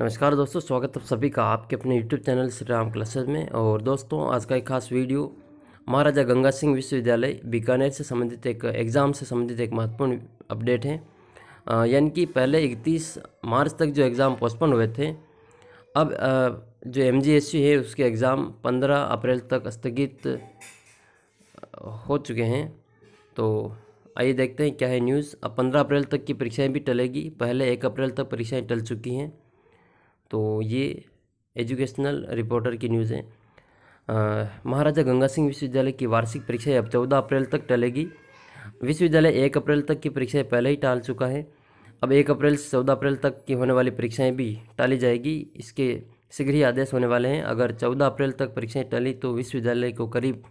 नमस्कार दोस्तों स्वागत है सभी का आपके अपने YouTube channel Shri Ram classes में और दोस्तों आज का एक खास वीडियो महाराजा गंगा सिंह विश्वविद्यालय बीकानेर से संबंधित एक एग्ज़ाम से संबंधित एक महत्वपूर्ण अपडेट है यानी कि पहले इकतीस मार्च तक जो एग्ज़ाम पोस्टपोन हुए थे अब जो एम है उसके एग्ज़ाम पंद्रह अप्रैल तक स्थगित हो चुके हैं तो आइए देखते हैं क्या है न्यूज़ अब पंद्रह अप्रैल तक की परीक्षाएं भी टलेगी पहले एक अप्रैल तक परीक्षाएं टल चुकी हैं तो ये एजुकेशनल रिपोर्टर की न्यूज़ है महाराजा गंगा सिंह विश्वविद्यालय की वार्षिक परीक्षाएं अब चौदह अप्रैल तक टलेगी विश्वविद्यालय एक अप्रैल तक की परीक्षाएं पहले ही टाल चुका है अब एक अप्रैल से चौदह अप्रैल तक की होने वाली परीक्षाएं भी टाली जाएगी इसके शीघ्र ही आदेश होने वाले हैं अगर चौदह अप्रैल तक परीक्षाएं टली तो विश्वविद्यालय को करीब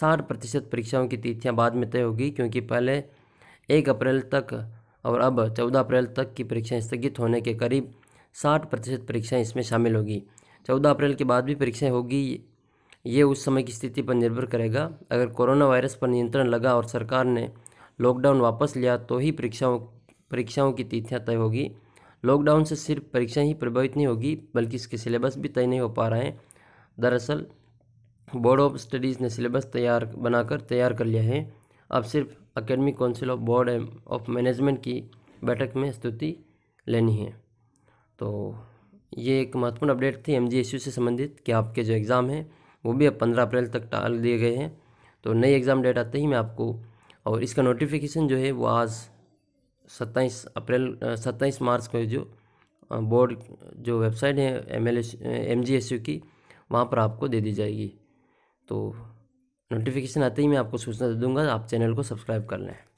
साठ प्रतिशत परीक्षाओं की तिथियाँ बाद में तय होगी क्योंकि पहले एक अप्रैल तक और अब चौदह अप्रैल तक की परीक्षाएँ स्थगित होने के करीब साठ प्रतिशत परीक्षाएँ इसमें शामिल होगी चौदह अप्रैल के बाद भी परीक्षाएँ होगी ये उस समय की स्थिति पर निर्भर करेगा अगर कोरोना वायरस पर नियंत्रण लगा और सरकार ने लॉकडाउन वापस लिया तो ही परीक्षाओं परीक्षाओं की तिथियाँ तय होगी लॉकडाउन से सिर्फ परीक्षा ही प्रभावित नहीं होगी बल्कि इसके सिलेबस भी तय नहीं हो पा रहे हैं दरअसल बोर्ड ऑफ स्टडीज़ ने सिलेबस तैयार बनाकर तैयार कर लिया है अब सिर्फ academic council of board of management की बैठक में स्तुति लेनी है तो ये एक महत्वपूर्ण अपडेट थी एम से संबंधित कि आपके जो एग्ज़ाम हैं वो भी अब पंद्रह अप्रैल तक टाल दिए गए हैं तो नई एग्ज़ाम डेट आते ही मैं आपको और इसका नोटिफिकेशन जो है वो आज सत्ताईस अप्रैल सत्ताईस मार्च को जो बोर्ड जो वेबसाइट है एम एल की वहाँ पर आपको दे दी जाएगी तो नोटिफिकेशन आते ही मैं आपको सूचना दे दूँगा आप चैनल को सब्सक्राइब कर लें